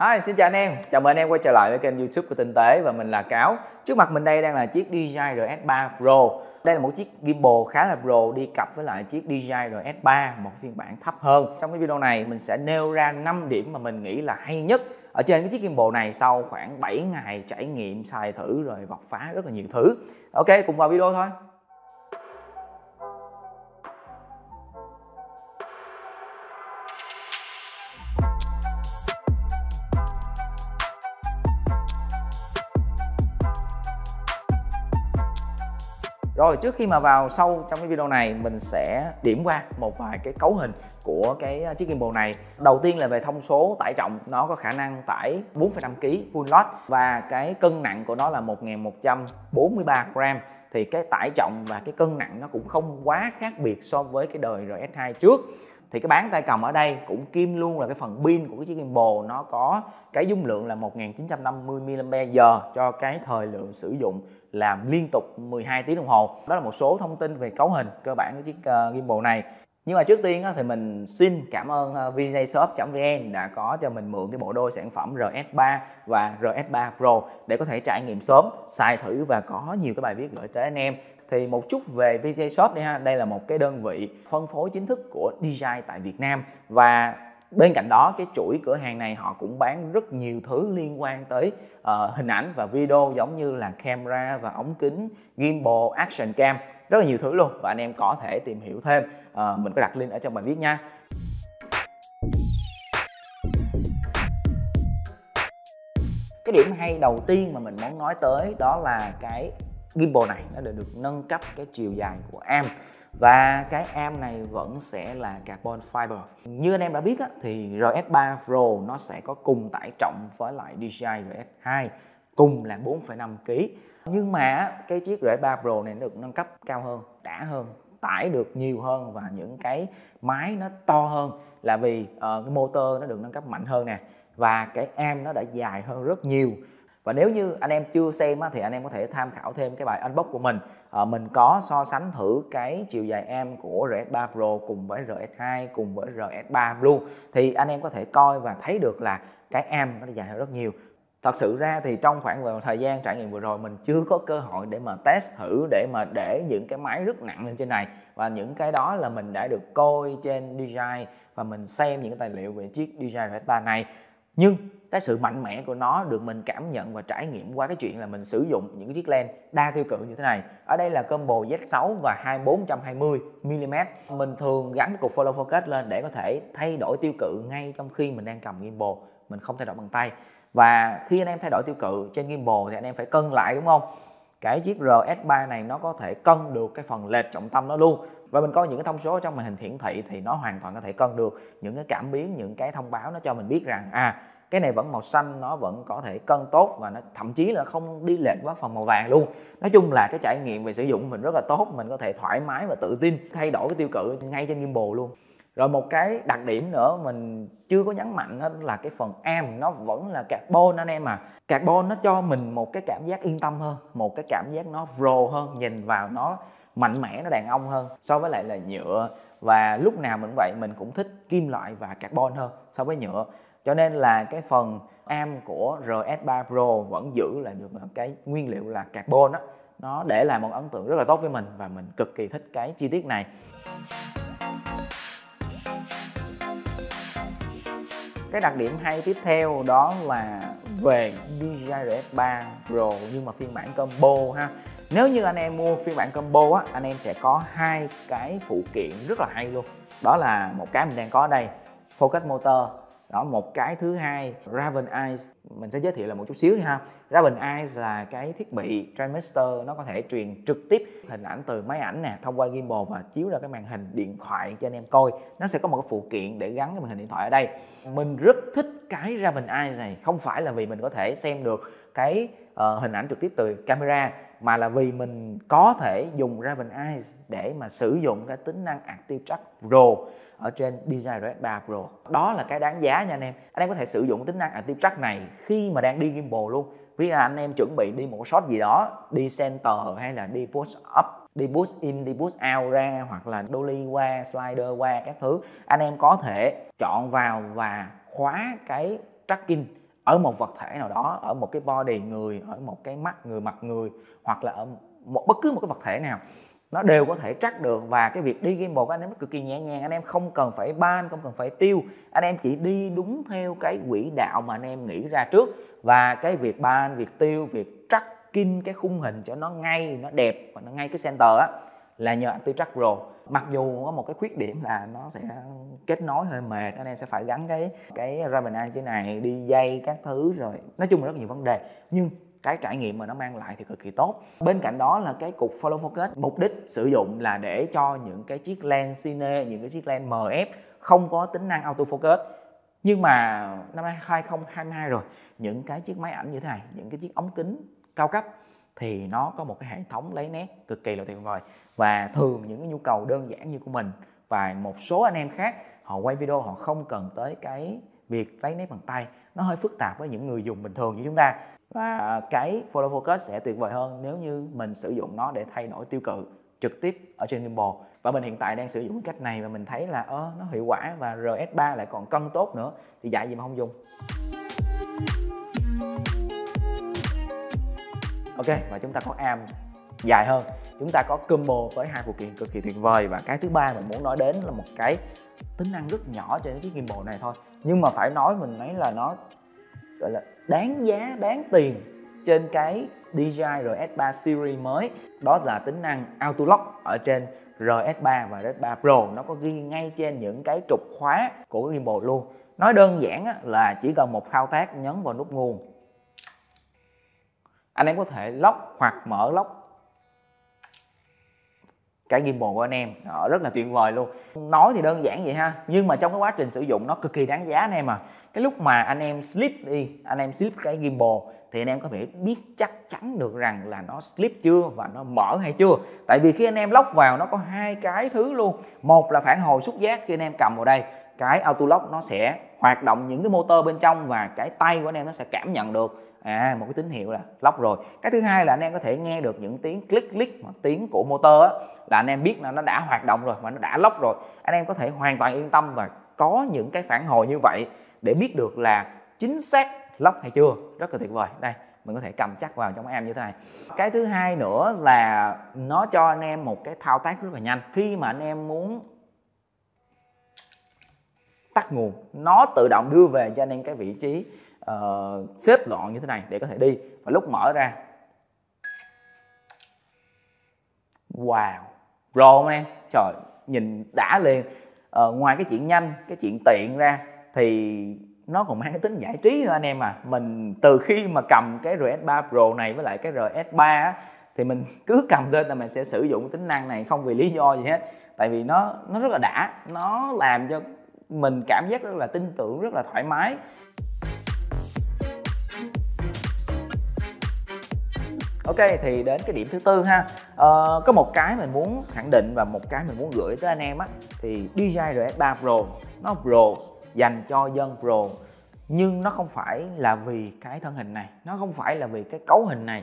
Hi, xin chào anh em. Chào mừng anh em quay trở lại với kênh YouTube của Tinh tế và mình là Cáo. Trước mặt mình đây đang là chiếc DJI RS3 Pro. Đây là một chiếc gimbal khá là pro đi cặp với lại chiếc DJI RS3, một phiên bản thấp hơn. Trong cái video này mình sẽ nêu ra 5 điểm mà mình nghĩ là hay nhất ở trên cái chiếc gimbal này sau khoảng 7 ngày trải nghiệm xài thử rồi vọc phá rất là nhiều thứ. Ok, cùng vào video thôi. Rồi trước khi mà vào sâu trong cái video này mình sẽ điểm qua một vài cái cấu hình của cái à, chiếc gimbal này. Đầu tiên là về thông số tải trọng, nó có khả năng tải 4,5 kg full load và cái cân nặng của nó là 1143 gram thì cái tải trọng và cái cân nặng nó cũng không quá khác biệt so với cái đời RS2 trước thì cái bán tay cầm ở đây cũng kim luôn là cái phần pin của cái chiếc gimbal nó có cái dung lượng là 1950 mAh cho cái thời lượng sử dụng làm liên tục 12 tiếng đồng hồ đó là một số thông tin về cấu hình cơ bản của chiếc ờ, gimbal này nhưng mà trước tiên thì mình xin cảm ơn ờ, vjshop.vn đã có cho mình mượn cái bộ đôi sản phẩm RS3 và RS3 Pro để có thể trải nghiệm sớm, xài thử và có nhiều cái bài viết gửi tới anh em. Thì một chút về VJ Shop đi ha, đây là một cái đơn vị phân phối chính thức của DJI tại Việt Nam và bên cạnh đó cái chuỗi cửa hàng này họ cũng bán rất nhiều thứ liên quan tới uh, hình ảnh và video giống như là camera và ống kính gimbal action cam rất là nhiều thứ luôn và anh em có thể tìm hiểu thêm uh, mình có đặt link ở trong bài viết nha cái điểm hay đầu tiên mà mình muốn nói tới đó là cái gimbal này nó được nâng cấp cái chiều dài của em và cái am này vẫn sẽ là carbon fiber như anh em đã biết á, thì RS3 Pro nó sẽ có cùng tải trọng với lại DJI RS2 cùng là 4,5 kg nhưng mà cái chiếc RS3 Pro này được nâng cấp cao hơn đã hơn tải được nhiều hơn và những cái máy nó to hơn là vì uh, cái motor nó được nâng cấp mạnh hơn nè và cái am nó đã dài hơn rất nhiều và nếu như anh em chưa xem thì anh em có thể tham khảo thêm cái bài unbox của mình ờ, mình có so sánh thử cái chiều dài em của RS3 Pro cùng với RS2 cùng với RS3 Blue thì anh em có thể coi và thấy được là cái am nó dài hơn rất nhiều thật sự ra thì trong khoảng thời gian trải nghiệm vừa rồi mình chưa có cơ hội để mà test thử để mà để những cái máy rất nặng lên trên này và những cái đó là mình đã được coi trên DJI và mình xem những cái tài liệu về chiếc DJI rs 3 này nhưng cái sự mạnh mẽ của nó được mình cảm nhận và trải nghiệm qua cái chuyện là mình sử dụng những cái chiếc lens đa tiêu cự như thế này ở đây là combo Z6 và 2420 mm mình thường gắn cái cục follow focus lên để có thể thay đổi tiêu cự ngay trong khi mình đang cầm gimbal mình không thay đổi bằng tay và khi anh em thay đổi tiêu cự trên gimbal thì anh em phải cân lại đúng không cái chiếc RS3 này nó có thể cân được cái phần lệch trọng tâm nó luôn và mình coi những cái thông số trong màn hình hiển thị thì nó hoàn toàn có thể cân được những cái cảm biến những cái thông báo nó cho mình biết rằng à cái này vẫn màu xanh nó vẫn có thể cân tốt và nó thậm chí là không đi lệch quá phần màu vàng luôn nói chung là cái trải nghiệm về sử dụng mình rất là tốt mình có thể thoải mái và tự tin thay đổi cái tiêu cự ngay trên gimbal luôn rồi một cái đặc điểm nữa mình chưa có nhấn mạnh đó là cái phần am nó vẫn là carbon anh em à carbon nó cho mình một cái cảm giác yên tâm hơn một cái cảm giác nó pro hơn nhìn vào nó mạnh mẽ nó đàn ông hơn so với lại là nhựa và lúc nào mình cũng vậy mình cũng thích kim loại và carbon hơn so với nhựa cho nên là cái phần am của RS3 Pro vẫn giữ lại được cái nguyên liệu là carbon đó nó để lại một ấn tượng rất là tốt với mình và mình cực kỳ thích cái chi tiết này cái đặc điểm hay tiếp theo đó là về DJI RX3 Pro nhưng mà phiên bản combo ha nếu như anh em mua phiên bản combo á anh em sẽ có hai cái phụ kiện rất là hay luôn đó là một cái mình đang có ở đây focus motor đó một cái thứ hai Raven Eyes mình sẽ giới thiệu là một chút xíu đi ha Raven Eyes là cái thiết bị trimester nó có thể truyền trực tiếp hình ảnh từ máy ảnh nè thông qua gimbal và chiếu ra cái màn hình điện thoại cho anh em coi nó sẽ có một cái phụ kiện để gắn cái màn hình điện thoại ở đây mình rất thích cái ra mình ai này không phải là vì mình có thể xem được cái uh, hình ảnh trực tiếp từ camera mà là vì mình có thể dùng Raven Eyes để mà sử dụng cái tính năng Active Track Pro ở trên Desire 3 Pro. Đó là cái đáng giá nha anh em. Anh em có thể sử dụng tính năng Active Track này khi mà đang đi gimbal luôn. Ví là anh em chuẩn bị đi một shot gì đó, đi center hay là đi push up đi boost in, đi boost out ra hoặc là dolly qua, slider qua các thứ anh em có thể chọn vào và khóa cái tracking ở một vật thể nào đó ở một cái body người ở một cái mắt người mặt người hoặc là ở một bất cứ một cái vật thể nào nó đều có thể track được và cái việc đi gimbal của anh em cực kỳ nhẹ nhàng anh em không cần phải ban không cần phải tiêu anh em chỉ đi đúng theo cái quỹ đạo mà anh em nghĩ ra trước và cái việc ban việc tiêu việc tracking cái khung hình cho nó ngay nó đẹp và nó ngay cái center á là nhờ Active Pro mặc dù có một cái khuyết điểm là nó sẽ kết nối hơi mệt anh em sẽ phải gắn cái cái Rabanize này đi dây các thứ rồi nói chung là rất nhiều vấn đề nhưng cái trải nghiệm mà nó mang lại thì cực kỳ tốt bên cạnh đó là cái cục follow focus mục đích sử dụng là để cho những cái chiếc lens cine những cái chiếc lens mf không có tính năng auto focus nhưng mà năm nay 2022 rồi những cái chiếc máy ảnh như thế này những cái chiếc ống kính cao cấp thì nó có một cái hệ thống lấy nét cực kỳ là tuyệt vời và thường những cái nhu cầu đơn giản như của mình và một số anh em khác họ quay video họ không cần tới cái việc lấy nét bằng tay nó hơi phức tạp với những người dùng bình thường như chúng ta và cái photo focus sẽ tuyệt vời hơn nếu như mình sử dụng nó để thay đổi tiêu cự trực tiếp ở trên gimbal và mình hiện tại đang sử dụng cách này và mình thấy là ơ nó hiệu quả và RS3 lại còn cân tốt nữa thì dạy gì mà không dùng ok và chúng ta có am dài hơn chúng ta có combo với hai phụ kiện cực kỳ tuyệt vời và cái thứ ba mình muốn nói đến là một cái tính năng rất nhỏ trên chiếc gimbal này thôi nhưng mà phải nói mình thấy là nó gọi là đáng giá đáng tiền trên cái DJI RS3 series mới đó là tính năng auto lock ở trên RS3 và RS3 Pro nó có ghi ngay trên những cái trục khóa của cái gimbal luôn nói đơn giản là chỉ cần một thao tác nhấn vào nút nguồn anh em có thể lock hoặc mở lock cái gimbal của anh em đó, rất là tuyệt vời luôn nói thì đơn giản vậy ha nhưng mà trong cái quá trình sử dụng nó cực kỳ đáng giá anh em à cái lúc mà anh em slip đi anh em slip cái gimbal thì anh em có thể biết chắc chắn được rằng là nó slip chưa và nó mở hay chưa tại vì khi anh em lóc vào nó có hai cái thứ luôn một là phản hồi xúc giác khi anh em cầm vào đây cái auto lock nó sẽ hoạt động những cái motor bên trong và cái tay của anh em nó sẽ cảm nhận được à một cái tín hiệu là lock rồi cái thứ hai là anh em có thể nghe được những tiếng click click hoặc tiếng của motor á, là anh em biết là nó đã hoạt động rồi và nó đã lock rồi anh em có thể hoàn toàn yên tâm và có những cái phản hồi như vậy để biết được là chính xác lock hay chưa rất là tuyệt vời đây mình có thể cầm chắc vào trong em như thế này cái thứ hai nữa là nó cho anh em một cái thao tác rất là nhanh khi mà anh em muốn tắt nguồn nó tự động đưa về cho anh em cái vị trí uh, xếp gọn như thế này để có thể đi và lúc mở ra wow pro không anh em trời nhìn đã liền ờ, ngoài cái chuyện nhanh cái chuyện tiện ra thì nó còn mang cái tính giải trí nữa anh em à mình từ khi mà cầm cái RS3 Pro này với lại cái RS3 á, thì mình cứ cầm lên là mình sẽ sử dụng tính năng này không vì lý do gì hết tại vì nó nó rất là đã nó làm cho mình cảm giác rất là tin tưởng rất là thoải mái ok thì đến cái điểm thứ tư ha ờ, có một cái mình muốn khẳng định và một cái mình muốn gửi tới anh em á thì DJI RS 3 Pro nó Pro dành cho dân Pro nhưng nó không phải là vì cái thân hình này nó không phải là vì cái cấu hình này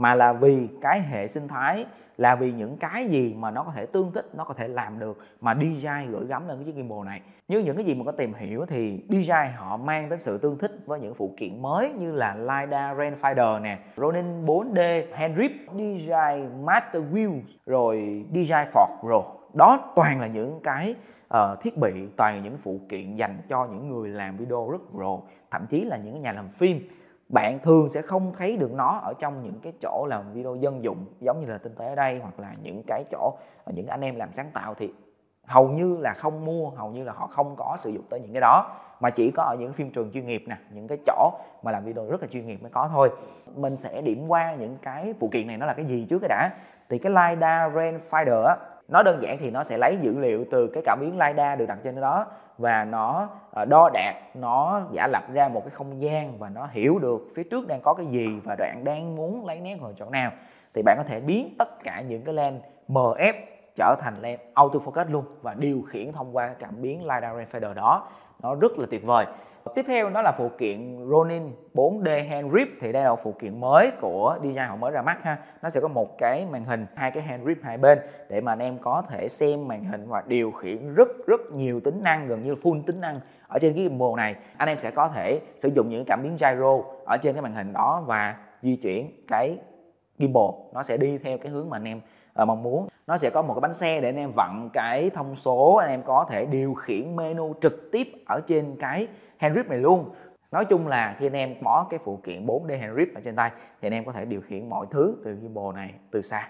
mà là vì cái hệ sinh thái là vì những cái gì mà nó có thể tương thích nó có thể làm được mà DJI gửi gắm lên cái chiếc gimbal này như những cái gì mà có tìm hiểu thì DJI họ mang đến sự tương thích với những phụ kiện mới như là LiDAR Rangefinder nè Ronin 4D hand grip DJI Master Wheel rồi DJI Force Pro đó toàn là những cái uh, thiết bị toàn là những phụ kiện dành cho những người làm video rất rồ, thậm chí là những nhà làm phim bạn thường sẽ không thấy được nó ở trong những cái chỗ làm video dân dụng giống như là tinh tế ở đây hoặc là những cái chỗ những anh em làm sáng tạo thì hầu như là không mua hầu như là họ không có sử dụng tới những cái đó mà chỉ có ở những phim trường chuyên nghiệp nè những cái chỗ mà làm video rất là chuyên nghiệp mới có thôi mình sẽ điểm qua những cái phụ kiện này nó là cái gì trước cái đã thì cái lidar range finder nó đơn giản thì nó sẽ lấy dữ liệu từ cái cảm biến lidar được đặt trên đó và nó ờ, đo đạc nó giả lập ra một cái không gian và nó hiểu được phía trước đang có cái gì và đoạn đang muốn lấy nét vào chỗ nào thì bạn có thể biến tất cả những cái lens mf trở thành lens autofocus luôn và điều khiển thông qua cảm biến lidar rangefinder đó nó rất là tuyệt vời tiếp theo đó là phụ kiện Ronin 4D hand grip thì đây là phụ kiện mới của DJI họ mới ra mắt ha nó sẽ có một cái màn hình hai cái hand grip hai bên để mà anh em có thể xem màn hình và điều khiển rất rất nhiều tính năng gần như full tính năng ở trên cái gimbal này anh em sẽ có thể sử dụng những cảm biến gyro ở trên cái màn hình đó và di chuyển cái gimbal nó sẽ đi theo cái hướng mà anh em uh, mong muốn nó sẽ có một cái bánh xe để anh em vặn cái thông số anh em có thể điều khiển menu trực tiếp ở trên cái hand grip này luôn Nói chung là khi anh em bỏ cái phụ kiện 4D hand grip ở trên tay thì anh em có thể điều khiển mọi thứ từ gimbal này từ xa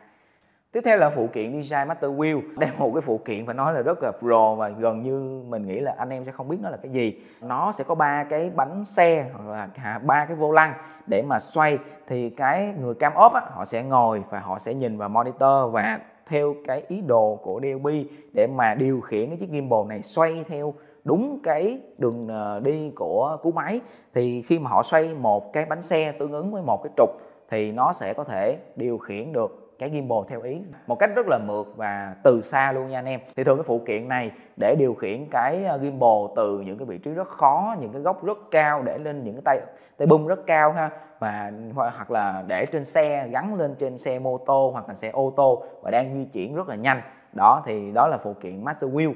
tiếp theo là phụ kiện design master wheel đây một cái phụ kiện phải nói là rất là pro và gần như mình nghĩ là anh em sẽ không biết nó là cái gì nó sẽ có ba cái bánh xe hoặc là ba cái vô lăng để mà xoay thì cái người cam ốp á, họ sẽ ngồi và họ sẽ nhìn vào monitor và theo cái ý đồ của DLB để mà điều khiển cái chiếc gimbal này xoay theo đúng cái đường ờ, đi của cú máy thì khi mà họ xoay một cái bánh xe tương ứng với một cái trục thì nó sẽ có thể điều khiển được cái gimbal theo ý một cách rất là mượt và từ xa luôn nha anh em thì thường cái phụ kiện này để điều khiển cái ờ, gimbal từ những cái vị trí rất khó những cái góc rất cao để lên những cái tay tay bung rất cao ha và hoặc là để trên xe gắn lên trên xe mô tô hoặc là xe ô tô và đang di chuyển rất là nhanh đó thì đó là phụ kiện master wheel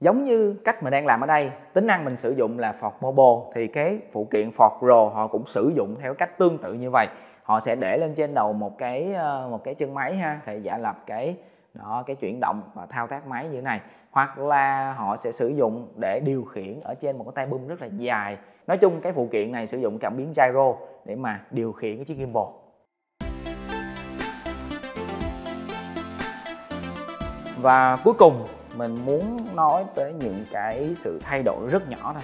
giống như cách mình đang làm ở đây tính năng mình sử dụng là Ford Mobile thì cái phụ kiện Ford Pro họ cũng sử dụng theo cách tương tự như vậy họ sẽ để lên trên đầu một cái ờ, một cái chân máy ha thì giả lập cái đó cái chuyển động và thao tác máy như thế này hoặc là họ sẽ sử dụng để điều khiển ở trên một cái tay bưng rất là dài nói chung cái phụ kiện này sử dụng cảm biến gyro để mà điều khiển cái chiếc gimbal và cuối cùng mình muốn nói tới những cái sự thay đổi rất nhỏ thôi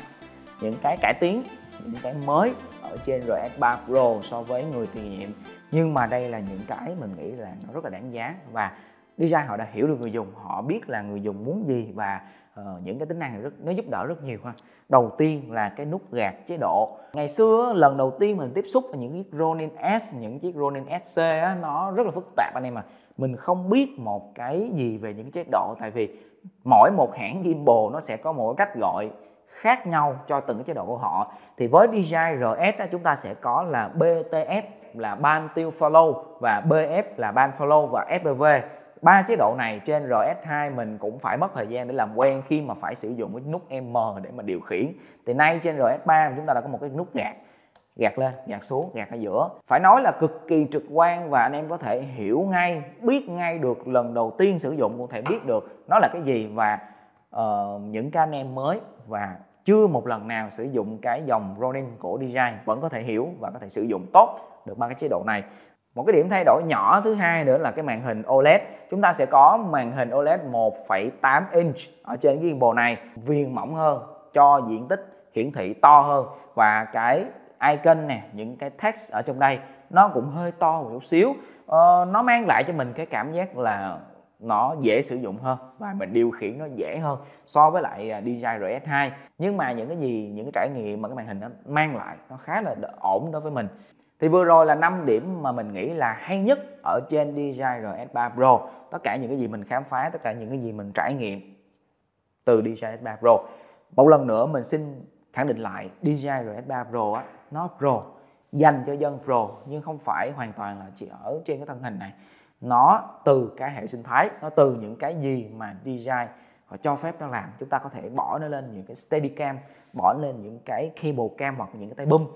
những cái cải tiến những cái mới ở trên RS3 Pro so với người tiền nhiệm nhưng mà đây là những cái mình nghĩ là nó rất là đáng giá và design họ đã hiểu được người dùng họ biết là người dùng muốn gì và uh, những cái tính năng này rất nó giúp đỡ rất nhiều ha đầu tiên là cái nút gạt chế độ ngày xưa lần đầu tiên mình tiếp xúc với những chiếc Ronin S những chiếc Ronin SC á, nó rất là phức tạp anh em à mình không biết một cái gì về những chế độ tại vì mỗi một hãng gimbal nó sẽ có mỗi cách gọi khác nhau cho từng chế độ của họ thì với DJI RS chúng ta sẽ có là BTF là ban tiêu follow và BF là ban follow và FPV ba chế độ này trên RS2 mình cũng phải mất thời gian để làm quen khi mà phải sử dụng cái nút M để mà điều khiển thì nay trên RS3 chúng ta đã có một cái nút gạt gạt lên gạt xuống gạt ở giữa phải nói là cực kỳ trực quan và anh em có thể hiểu ngay biết ngay được lần đầu tiên sử dụng cũng thể biết được nó là cái gì và uh, những cái anh em mới và chưa một lần nào sử dụng cái dòng Ronin của DJI vẫn có thể hiểu và có thể sử dụng tốt được ba cái chế độ này một cái điểm thay đổi nhỏ thứ hai nữa là cái màn hình OLED. Chúng ta sẽ có màn hình OLED 1,8 inch ở trên cái gimbal này, viền mỏng hơn cho diện tích hiển thị to hơn và cái icon nè những cái text ở trong đây nó cũng hơi to một chút xíu ờ, nó mang lại cho mình cái cảm giác là nó dễ sử dụng hơn và mình điều khiển nó dễ hơn so với lại à, DJI RS2 nhưng mà những cái gì những cái trải nghiệm mà cái màn hình nó mang lại nó khá là ổn đối với mình thì vừa rồi là 5 điểm mà mình nghĩ là hay nhất ở trên DJI RS3 Pro tất cả những cái gì mình khám phá tất cả những cái gì mình trải nghiệm từ DJI RS3 Pro một lần nữa mình xin khẳng định lại DJI RS3 Pro á, nó pro dành cho dân pro nhưng không phải hoàn toàn là chỉ ở trên cái thân hình này nó từ cái hệ sinh thái nó từ những cái gì mà design họ cho phép nó làm chúng ta có thể bỏ nó lên những cái steadicam bỏ lên những cái cable cam hoặc những cái tay bum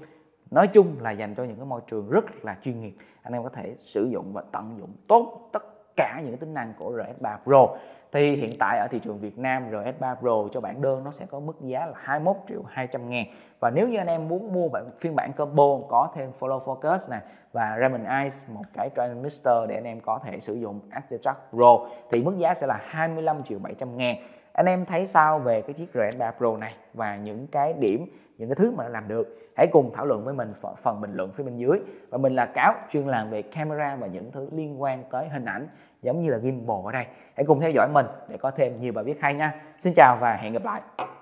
nói chung là dành cho những cái môi trường rất là chuyên nghiệp anh em có thể sử dụng và tận dụng tốt tất cả những tính năng của RS3 Pro thì hiện tại ở thị trường Việt Nam RS3 Pro cho bản đơn nó sẽ có mức giá là 21 triệu 200 ngàn và nếu như anh em muốn mua bản phiên bản combo có thêm follow focus này và Ramen eyes một cái transistor để anh em có thể sử dụng Active Track Pro thì mức giá sẽ là 25 triệu 700 ngàn anh em thấy sao về cái chiếc r 3 Pro này và những cái điểm những cái thứ mà nó làm được hãy cùng thảo luận với mình phần bình luận phía bên dưới và mình là cáo chuyên làm về camera và những thứ liên quan tới hình ảnh giống như là gimbal ở đây hãy cùng theo dõi mình để có thêm nhiều bài viết hay nha xin chào và hẹn gặp lại